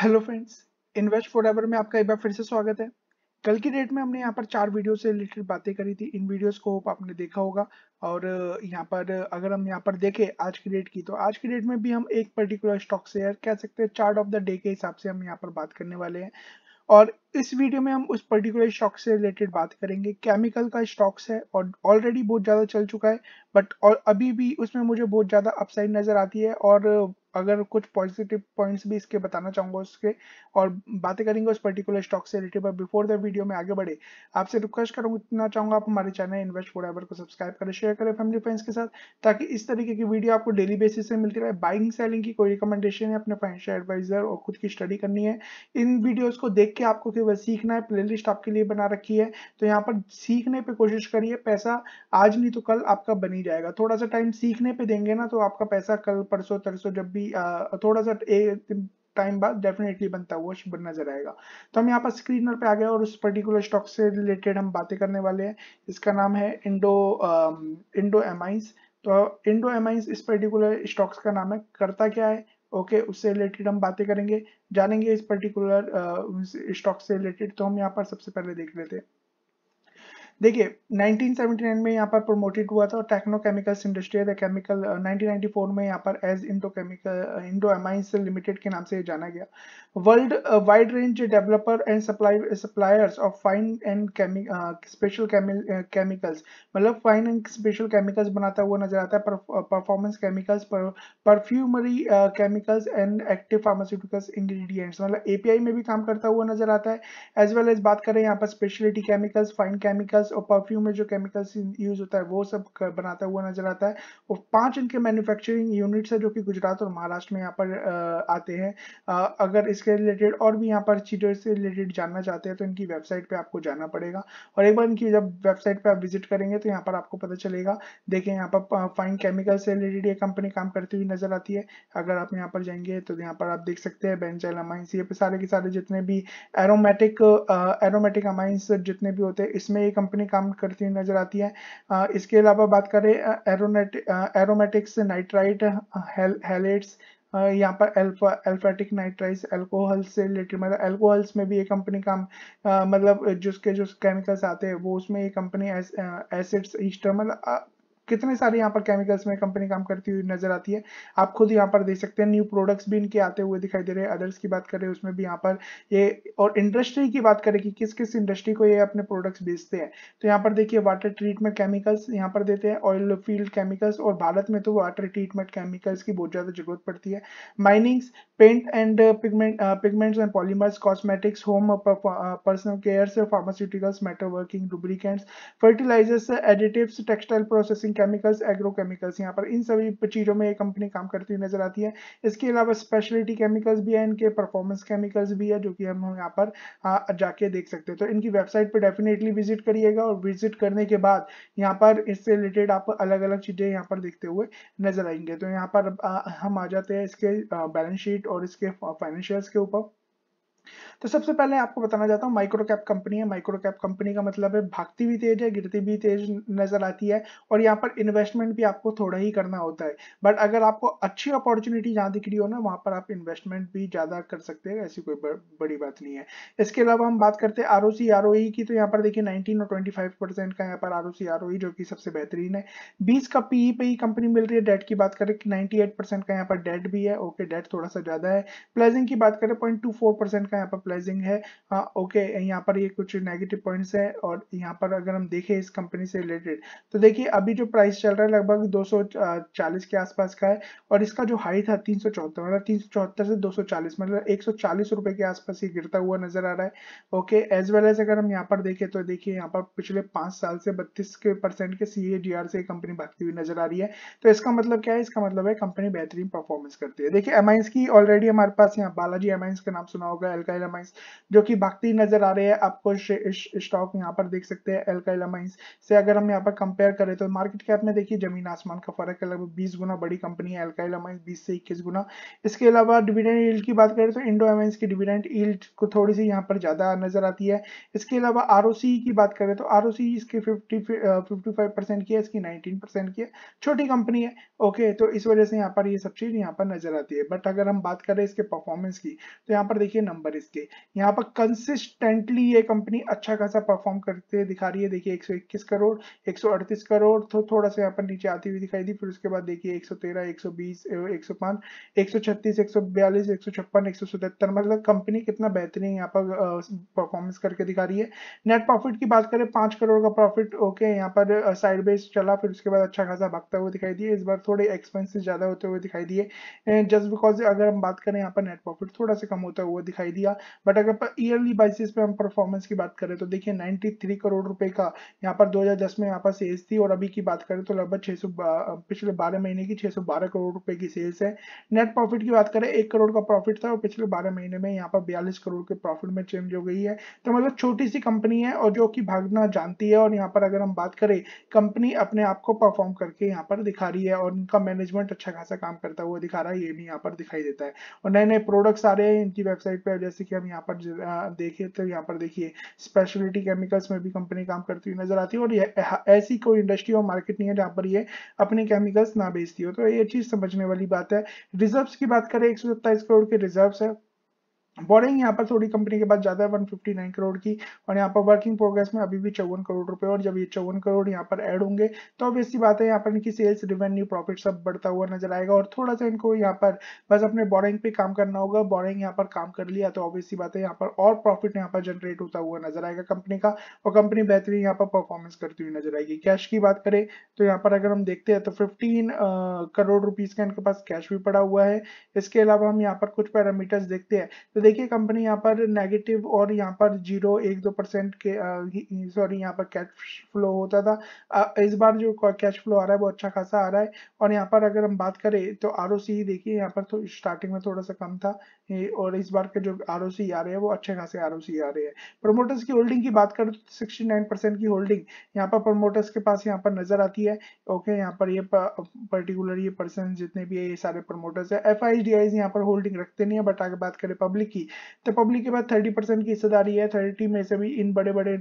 hello friends invest for में आपका एक बार फिर से स्वागत है कल की डेट में हमने यहाँ पर चार वीडियो से रिलेटेड बातें करी थी इन वीडियोस को आपने देखा होगा और यहाँ पर अगर हम यहाँ पर देखें आज की डेट की तो आज की डेट में भी हम एक पर्टिकुलर स्टॉक शेयर कह सकते हैं चार्ट ऑफ द डे के हिसाब से हम यहाँ पर बात करने वाले हैं और इस वीडियो में हम उस पर्टिकुलर स्टॉक से रिलेटेड बात करेंगे केमिकल का स्टॉक्स है और ऑलरेडी बहुत ज़्यादा चल चुका है बट और अभी भी उसमें मुझे बहुत ज़्यादा अपसाइड नज़र आती है और अगर कुछ पॉजिटिव पॉइंट्स भी इसके बताना चाहूँगा उसके और बातें करेंगे उस पर्टिकुलर स्टॉक से related but before the video में आगे बढ़े आपसे रिक्वेस्ट इतना चाहूँगा आप हमारे चैनल इन्वेस्ट एवर को सब्सक्राइब करें शेयर करें फैमिली फ्रेंड्स के साथ ताकि इस तरीके की वीडियो आपको डेली बेसिस से मिलती रहे बाइंग सेलिंग की कोई रिकमेंडेशन है अपने फाइनेंशियल एडवाइजर और खुद की स्टडी करनी है इन वीडियोज़ को देख के आपको सकते हो वह सीखना है प्लेलिस्ट आपके लिए बना रखी है तो यहाँ पर सीखने पे कोशिश करिए पैसा आज नहीं तो कल आपका बन ही जाएगा थोड़ा सा टाइम सीखने पे देंगे ना तो आपका पैसा कल परसों तरसों जब भी थोड़ा सा ए, टाइम बाद डेफिनेटली बनता हुआ बन नजर आएगा तो हम यहाँ पर स्क्रीनर पे आ गए और उस पर्टिकुलर स्टॉक से रिलेटेड हम बातें करने वाले हैं इसका नाम है इंडो इंडो एमआईस तो इंडो एमआईस इस पर्टिकुलर स्टॉक्स का नाम है करता क्या है ओके उससे रिलेटेड हम बातें करेंगे जानेंगे इस पर्टिकुलर uh, स्टॉक से रिलेटेड तो हम यहाँ पर सबसे पहले देख लेते हैं देखिए 1979 में यहाँ पर प्रमोटेड हुआ था और केमिकल्स इंडस्ट्री द केमिकल 1994 में यहाँ पर as indo chemical indo amines limited के नाम से जाना गया world wide range developer and supply suppliers of fine and special chemicals मतलब फाइन एंड स्पेशल केमिकल्स बनाता हुआ नजर आता है performance chemicals perfumery chemicals and active pharmaceuticals ingredients मतलब एपीआई में भी काम करता हुआ नजर आता है एज वेल एज बात करें यहाँ पर स्पेशलिटी केमिकल्स फाइन केमिकल्स और परफ्यूम में जो केमिकल्स यूज होता है वो सब बनाता हुआ नजर आता है और पांच इनके मैन्युफैक्चरिंग यूनिट्स है जो कि गुजरात और महाराष्ट्र में यहाँ पर आते हैं अगर इसके रिलेटेड और भी यहाँ पर चीटर से रिलेटेड जानना चाहते हैं तो इनकी वेबसाइट पर आपको जाना पड़ेगा और एक बार इनकी जब वेबसाइट पर आप विजिट करेंगे तो यहाँ पर आपको पता चलेगा देखें यहाँ पर फाइन केमिकल से रिलेटेड ये कंपनी काम करती हुई नजर आती है अगर आप यहाँ पर जाएंगे तो यहाँ पर आप देख सकते हैं बेंचाइल अमाइंस ये सारे के सारे जितने भी एरोमेटिक एरोमेटिक अमाइंस जितने भी होते हैं इसमें ये कंपनी कंपनी काम करती हुई नजर आती है इसके अलावा बात करें एरोनेट एरोमेटिक्स नाइट्राइट हेलेट्स यहाँ पर एल्फा एल्फेटिक नाइट्राइस एल्कोहल से रिलेटेड मतलब एल्कोहल्स में भी ये कंपनी काम मतलब जिसके जो केमिकल्स आते हैं वो उसमें ये कंपनी एसिड्स ईस्टर मतलब कितने सारे यहाँ पर केमिकल्स में कंपनी काम करती हुई नजर आती है आप खुद यहाँ पर देख सकते हैं न्यू प्रोडक्ट्स भी इनके आते हुए दिखाई दे रहे हैं अदर्स की बात करें उसमें भी यहाँ पर ये और इंडस्ट्री की बात करें कि किस किस इंडस्ट्री को ये अपने प्रोडक्ट्स बेचते हैं तो यहाँ पर देखिए वाटर ट्रीटमेंट केमिकल्स यहाँ पर देते हैं ऑयल फील्ड केमिकल्स और भारत में तो वाटर ट्रीटमेंट केमिकल्स की बहुत ज़्यादा जरूरत पड़ती है minings paint and pigment pigments and polymers cosmetics home personal cares pharmaceuticals metal working lubricants fertilisers additive textile processing chemicals agrochemicals यहाँ पर इन सभी चीज़ों में ये कंपनी काम करती हुई नजर आती है इसके अलावा स्पेशलिटी केमिकल्स भी है इनके परफॉर्मेंस केमिकल्स भी है जो कि हम यहाँ पर जाके देख सकते हैं तो इनकी वेबसाइट पर डेफिनेटली विजिट करिएगा और विजिट करने के बाद यहाँ पर इससे रिलेटेड आप अलग अलग चीज़ें यहाँ पर देखते हुए नजर आएंगे तो यहाँ पर हम आ जाते हैं इसके बैलेंस शीट और इसके फाइनेंशियल्स के ऊपर तो सबसे पहले आपको बताना चाहता हूँ माइक्रो कैप कंपनी है माइक्रो कैप कंपनी का मतलब है भागती भी तेज है गिरती भी तेज नजर आती है और यहाँ पर इन्वेस्टमेंट भी आपको थोड़ा ही करना होता है बट अगर आपको अच्छी अपॉर्चुनिटी जहाँ दिख रही हो ना वहाँ पर आप इन्वेस्टमेंट भी ज़्यादा कर सकते हैं ऐसी कोई बड़ी बात नहीं है इसके अलावा हम बात करते हैं R O C R O की तो यहाँ पर देखिए नाइनटीन और ट्वेंटी का यहाँ पर R O C R O जो कि सबसे बेहतरीन है बीस का पीई e पे ही कंपनी मिल रही है डेट की बात करें नाइनटी एट परसेंट का यहाँ पर डेट भी है ओके डेट थोड़ा सा ज़्यादा है प्लेजिंग की बात करें पॉइंट टू फोर परसेंट का यहाँ पर प्लेजिंग है आ, हाँ, ओके यहाँ पर ये कुछ नेगेटिव पॉइंट्स है और यहाँ पर अगर हम देखें इस कंपनी से रिलेटेड तो देखिए अभी जो प्राइस चल रहा है लगभग 240 के आसपास का है और इसका जो हाई था तीन मतलब तीन से 240 मतलब एक रुपए के आसपास ये गिरता हुआ नजर आ रहा है ओके एज वेल एज अगर हम यहाँ पर देखें तो देखिए यहाँ पर पिछले पांच साल से बत्तीस के परसेंट के सी से कंपनी भागती हुई नजर आ रही है तो इसका मतलब क्या है इसका मतलब है कंपनी बेहतरीन परफॉर्मेंस करती है देखिए एम की ऑलरेडी हमारे पास यहाँ बालाजी एम का नाम सुना होगा एल्काइलामाइंस जो कि भागती नजर आ रहे हैं आपको स्टॉक यहाँ पर देख सकते हैं एल्काइलामाइंस से अगर हम यहाँ पर कंपेयर करें तो मार्केट कैप में देखिए जमीन आसमान का फर्क है लगभग बीस गुना बड़ी कंपनी है एल्काइलामाइंस बीस से इक्कीस गुना इसके अलावा डिविडेंड ईल्ड की बात करें तो इंडो एमाइंस की डिविडेंड ईल्ड को थोड़ी सी यहाँ पर ज्यादा नजर आती है इसके अलावा आर की बात करें तो आर इसकी फिफ्टी फिफ्टी की है इसकी नाइनटीन की है छोटी कंपनी है ओके तो इस वजह से यहाँ पर ये सब चीज यहाँ पर नजर आती है बट अगर हम बात करें इसके परफॉर्मेंस की तो यहाँ पर देखिए नंबर नंबर इसके यहाँ पर कंसिस्टेंटली ये कंपनी अच्छा खासा परफॉर्म करते दिखा रही है देखिए 121 करोड़ 138 करोड़ तो थो, थोड़ा सा यहाँ पर नीचे आती हुई दिखाई दी फिर उसके बाद देखिए 113 120 105 136 142 156 177 मतलब कंपनी कितना बेहतरीन यहाँ पर परफॉर्मेंस करके दिखा रही है नेट प्रॉफिट की बात करें पांच करोड़ का प्रॉफिट ओके यहाँ पर साइड बेस चला फिर उसके बाद अच्छा खासा भागता हुआ दिखाई दिए इस बार थोड़े एक्सपेंसिस ज्यादा होते हुए दिखाई दिए जस्ट बिकॉज अगर हम बात करें यहाँ पर नेट प्रॉफिट थोड़ा सा कम होता हुआ दिखाई दिए दिया बट अगर ईयरली बाइसिस पे हम परफॉर्मेंस की बात करें तो देखिए 93 करोड़ रुपए का यहाँ पर 2010 में यहाँ पर सेल्स थी और अभी की बात करें तो लगभग छह पिछले 12 महीने की 612 करोड़ रुपए की सेल्स है नेट प्रॉफिट की बात करें एक करोड़ का प्रॉफिट था और पिछले बारह महीने में यहाँ पर बयालीस करोड़ के प्रॉफिट में चेंज हो गई है तो मतलब छोटी सी कंपनी है और जो की भागना जानती है और यहाँ पर अगर हम बात करें कंपनी अपने आप को परफॉर्म करके यहाँ पर दिखा रही है और उनका मैनेजमेंट अच्छा खासा काम करता हुआ दिखा रहा है ये भी यहाँ पर दिखाई देता है और नए नए प्रोडक्ट्स आ रहे हैं इनकी वेबसाइट पर जैसे कि हम यहाँ पर देखें तो यहाँ पर देखिए स्पेशलिटी केमिकल्स में भी कंपनी काम करती हुई नजर आती है और ऐसी कोई इंडस्ट्री और मार्केट नहीं है जहाँ पर ये अपने केमिकल्स ना बेचती हो तो ये चीज समझने वाली बात है रिजर्व की बात करें एक करोड़ के रिजर्व है बोरिंग यहाँ पर थोड़ी कंपनी के पास ज्यादा है 159 करोड़ की और यहाँ पर वर्किंग प्रोग्रेस में अभी भी चौवन करोड़ रुपए और जब ये चौवन करोड़ यहाँ पर ऐड होंगे तो अब ऐसी बात है यहाँ पर इनकी सेल्स रिवेन्यू प्रॉफिट सब बढ़ता हुआ नजर आएगा और थोड़ा सा इनको यहाँ पर बस अपने बोरिंग पे काम करना होगा बोरिंग यहाँ पर काम कर लिया तो ऑब्वियसली बात है यहाँ पर और प्रॉफिट यहाँ पर जनरेट होता हुआ नजर आएगा कंपनी का और कंपनी बेहतरीन यहाँ पर परफॉर्मेंस करती हुई नजर आएगी कैश की बात करें तो यहाँ पर अगर हम देखते हैं तो फिफ्टीन करोड़ रुपीज का इनके पास कैश भी पड़ा हुआ है इसके अलावा हम यहाँ पर कुछ पैरामीटर्स देखते हैं तो देखिए कंपनी यहाँ पर नेगेटिव और यहाँ पर जीरो एक दो परसेंट के सॉरी यहाँ पर कैश फ्लो होता था आ, इस बार जो कैश फ्लो आ रहा है वो अच्छा खासा आ रहा है और यहाँ पर अगर हम बात करें तो आर देखिए यहाँ पर तो स्टार्टिंग में थोड़ा सा कम था और इस बार के जो आर आ रहे हैं वो अच्छे खासे आर आ रहे हैं प्रोमोटर्स की होल्डिंग की बात करें तो सिक्सटी की होल्डिंग यहाँ पर प्रोमोटर्स के पास यहाँ पर नजर आती है ओके यहाँ पर ये पर्टिकुलर ये पर्सन जितने भी है ये सारे प्रोमोटर्स है एफ आई पर होल्डिंग रखते नहीं है बट आगे बात करें पब्लिक की की तो पब्लिक के पास थर्टी परसेंट की हिस्सेदारी है थर्टी में से भी इन बड़े बड़े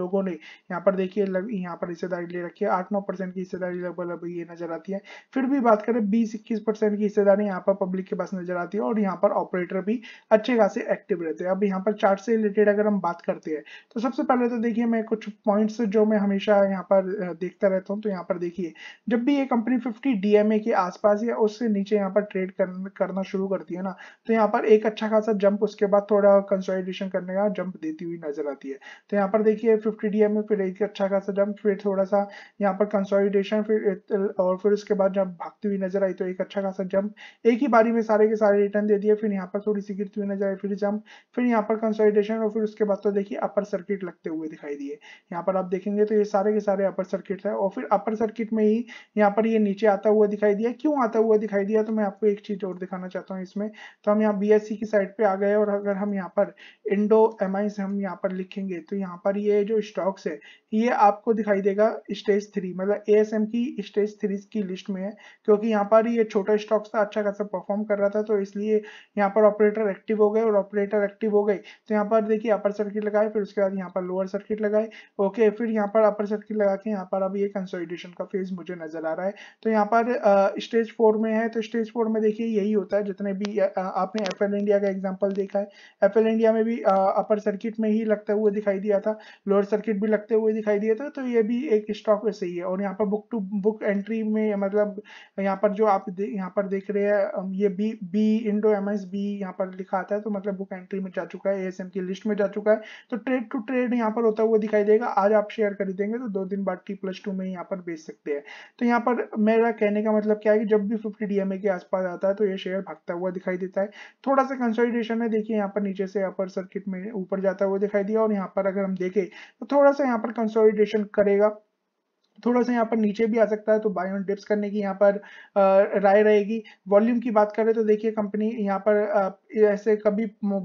लोगों ने यहाँ पर देखिए यहाँ पर हिस्सेदारी ले रखी है आठ नौ परसेंट की हिस्सेदारी लगभग लगभग ये नजर आती है फिर भी बात करें बीस इक्कीस परसेंट की हिस्सेदारी यहाँ पर पब्लिक के पास नजर आती है और यहाँ पर ऑपरेटर भी अच्छे खासे एक्टिव रहते हैं अब यहाँ पर चार्ट से रिलेटेड अगर हम बात करते हैं तो सबसे पहले तो देखिए मैं कुछ पॉइंट्स जो मैं हमेशा यहाँ पर देखता रहता हूँ तो यहाँ पर देखिए जब भी ये कंपनी 50 डीएमए के आसपास या उससे नीचे यहाँ पर ट्रेड करना शुरू करती है ना तो यहाँ पर एक अच्छा खासा जंप उसके बाद थोड़ा कंसोलिडेशन करने का जंप देती हुई नजर आती है तो यहाँ पर देखिए फिफ्टी डी में फिर एक अच्छा खासा जंप फिर थोड़ा सा यहाँ पर कंसोलिडेशन फिर और फिर उसके बाद जब भागती हुई नजर आई तो एक अच्छा खासा जंप एक ही बारी में सारे के सारे रिटर्न दे दिए फिर यहाँ पर थोड़ी सी गिरती हुई नजर आई फिर जंप फिर यहाँ पर कंसोलिडेशन और फिर उसके बाद तो देखिए अपर सर्किट लगते हुए दिखाई दिए यहाँ पर आप देखेंगे तो ये सारे के सारे अपर सर्किट है और फिर अपर सर्किट में ही यहाँ पर ये नीचे आता हुआ दिखाई दिया क्यों आता हुआ दिखाई दिया तो मैं आपको एक चीज और दिखाना चाहता हूँ इसमें तो हम यहाँ बी की साइड पे आ गए और अगर हम यहाँ पर इंडो एम हम यहाँ पर लिखेंगे तो यहाँ पर ये जो स्टॉक्स है ये आपको दिखाई देगा स्टेज थ्री मतलब ए की स्टेज थ्री की लिस्ट में है क्योंकि यहाँ पर ये छोटा स्टॉक्स था अच्छा खासा परफॉर्म कर रहा था तो इसलिए यहाँ पर ऑपरेटर एक्टिव हो गए और ऑपरेटर एक्टिव हो गए तो यहाँ पर देखिए अपर सर्किट लगाए फिर उसके बाद यहाँ पर लोअर सर्किट लगाए ओके फिर यहाँ पर अपर सर्किट लगा के यहाँ पर अब ये कंसोलिडेशन का फेज मुझे नजर आ रहा है तो यहाँ पर स्टेज फोर में है तो स्टेज फोर में देखिए यही होता है जितने भी आपने एफ इंडिया इंडिया का एग्जाम्पल देखा है एप्पल इंडिया में भी अपर सर्किट में ही लगते हुए दिखाई दिया था लोअर सर्किट भी लगते हुए दिखाई दिया था तो ये भी एक स्टॉक वैसे ही है और यहाँ पर बुक टू बुक एंट्री में मतलब यहाँ पर जो आप यहाँ पर देख रहे हैं ये B B indo M S B यहाँ पर लिखा आता है तो मतलब बुक एंट्री में जा चुका है ए की लिस्ट में जा चुका है तो ट्रेड टू ट्रेड यहाँ पर होता हुआ दिखाई देगा आज आप शेयर खरीदेंगे तो दो दिन बाद टी प्लस टू में यहाँ पर बेच सकते हैं तो यहाँ पर मेरा कहने का मतलब क्या है कि जब भी फिफ्टी डी के आसपास आता है तो ये शेयर भागता हुआ दिखाई देता है थोड़ा सा कंसोलिडेशन है देखिए यहाँ पर नीचे से अपर सर्किट में ऊपर जाता हुआ दिखाई दिया और यहाँ पर अगर हम देखें तो थोड़ा सा यहाँ पर कंसोलिडेशन करेगा थोड़ा सा यहाँ पर नीचे भी आ सकता है तो बाय ऑन डिप्स करने की यहाँ पर राय रहेगी वॉल्यूम की बात करें तो देखिए कंपनी यहाँ पर ऐसे कभी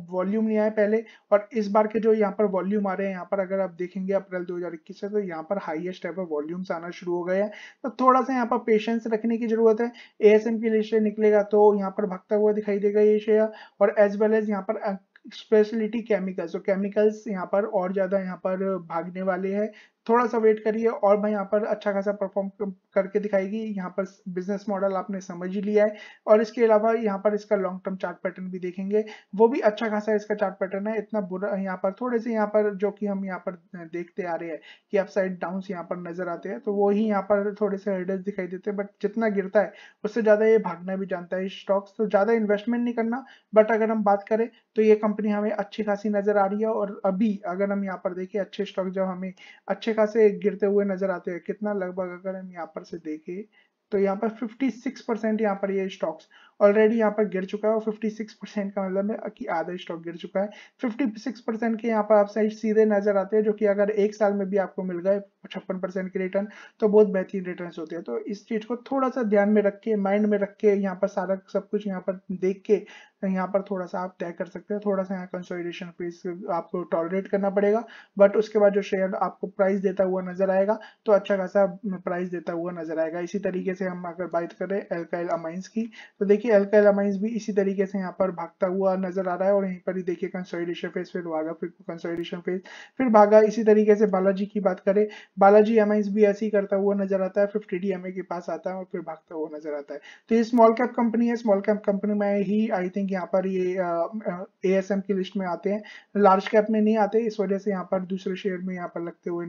वॉल्यूम नहीं आए पहले और इस बार के जो यहाँ पर वॉल्यूम आ रहे हैं यहाँ पर अगर आप देखेंगे अप्रैल 2021 से तो यहाँ पर हाईएस्ट एवर वॉल्यूम्स आना शुरू हो गए हैं तो थोड़ा सा यहाँ पर पेशेंस रखने की जरूरत है ए एस एम के शेयर निकलेगा तो यहाँ पर भगता हुआ दिखाई देगा ये शेयर और एज वेल एज यहाँ पर स्पेशलिटी केमिकल्स तो केमिकल्स यहाँ पर और ज़्यादा यहाँ पर भागने वाले हैं थोड़ा सा वेट करिए और मैं यहाँ पर अच्छा खासा परफॉर्म करके दिखाएगी यहाँ पर बिजनेस मॉडल आपने समझ ही लिया है और इसके अलावा यहाँ पर इसका लॉन्ग टर्म चार्ट पैटर्न भी देखेंगे वो भी अच्छा खासा इसका चार्ट पैटर्न है इतना बुरा यहाँ पर थोड़े से यहाँ पर जो कि हम यहाँ पर देखते आ रहे हैं कि अप साइड डाउन यहाँ पर नजर आते हैं तो वो ही यहाँ पर थोड़े से हेडर्स दिखाई देते हैं बट जितना गिरता है उससे ज्यादा ये भागना भी जानता है स्टॉक्स तो ज्यादा इन्वेस्टमेंट नहीं करना बट अगर हम बात करें तो ये कंपनी हमें अच्छी खासी नजर आ रही है और अभी अगर हम यहाँ पर देखें अच्छे स्टॉक जब हमें अच्छे से गिरते हुए नजर आते हैं कितना लगभग अगर हम यहाँ पर से देखें तो यहाँ पर 56 परसेंट यहाँ पर ये स्टॉक्स ऑलरेडी यहाँ पर गिर चुका है और 56 परसेंट का मतलब है कि आधा स्टॉक गिर चुका है 56 परसेंट के यहाँ पर आप साइड सीधे नजर आते हैं जो कि अगर एक साल में भी आपको मिल गए छप्पन परसेंट के रिटर्न तो बहुत बेहतरीन रिटर्न्स होते हैं तो इस चीज को थोड़ा सा ध्यान में रख के माइंड में रख के यहाँ पर सारा सब कुछ यहाँ पर देख के तो यहाँ पर थोड़ा सा आप तय कर सकते हैं थोड़ा सा यहाँ कंसोलिडेशन फेज आपको टॉलरेट करना पड़ेगा बट उसके बाद जो शेयर आपको प्राइस देता हुआ नजर आएगा तो अच्छा खासा प्राइस देता हुआ नजर आएगा इसी तरीके से हम अगर बात करें एल्काइल अमाइंस की तो देखिए एल्काइल अमाइंस भी इसी तरीके से यहाँ पर भागता हुआ नजर आ रहा है और यहीं पर ही देखिए कंसोलिडेशन फेज फिर भागा फिर कंसोलिडेशन फेज फिर भागा इसी तरीके से बालाजी की बात करें बालाजी अमाइंस भी ऐसे ही करता हुआ नजर आता है फिफ्टी डी के पास आता है और फिर भागता हुआ नजर आता है तो ये स्मॉल कैप कंपनी है स्मॉल कैप कंपनी में ही आई थिंक थिंक यहाँ पर ये ए एस एम की लिस्ट में आते हैं लार्ज कैप में नहीं आते इस वजह से यहाँ पर दूसरे शेयर में यहाँ पर लगते हुए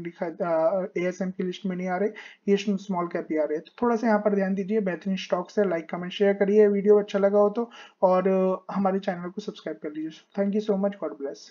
ए एस एम की लिस्ट में नहीं आ रहे ये स्मॉल कैप ही आ रहे हैं तो थोड़ा सा यहाँ पर ध्यान दीजिए बेहतरीन स्टॉक्स है लाइक कमेंट शेयर करिए वीडियो अच्छा लगा हो तो और हमारे चैनल को सब्सक्राइब कर लीजिए thank you so much God bless